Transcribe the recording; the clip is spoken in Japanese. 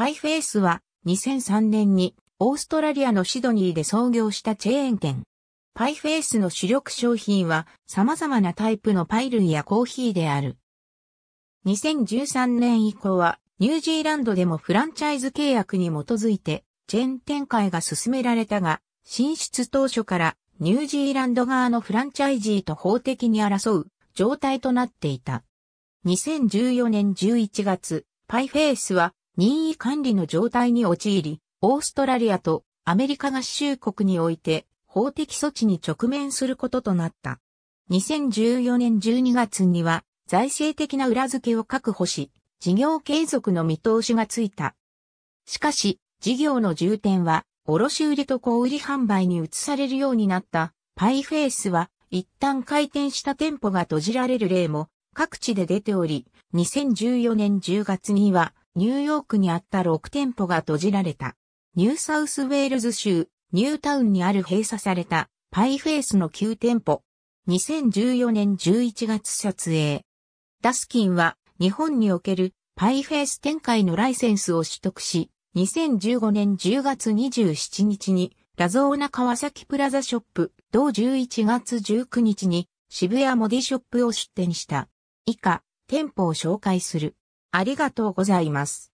パイフェイスは2003年にオーストラリアのシドニーで創業したチェーン店。パイフェイスの主力商品は様々なタイプのパイ類やコーヒーである。2013年以降はニュージーランドでもフランチャイズ契約に基づいてチェーン展開が進められたが、進出当初からニュージーランド側のフランチャイジーと法的に争う状態となっていた。2014年11月、パイフェイスは任意管理の状態に陥り、オーストラリアとアメリカ合衆国において法的措置に直面することとなった。2014年12月には財政的な裏付けを確保し、事業継続の見通しがついた。しかし、事業の重点は、卸売と小売販売に移されるようになったパイフェイスは、一旦開店した店舗が閉じられる例も各地で出ており、2014年10月にはニューヨークにあった6店舗が閉じられた。ニューサウスウェールズ州、ニュータウンにある閉鎖された、パイフェイスの9店舗。2014年11月撮影。ダスキンは、日本における、パイフェイス展開のライセンスを取得し、2015年10月27日に、ラゾーナ川崎プラザショップ、同11月19日に、渋谷モディショップを出店した。以下、店舗を紹介する。ありがとうございます。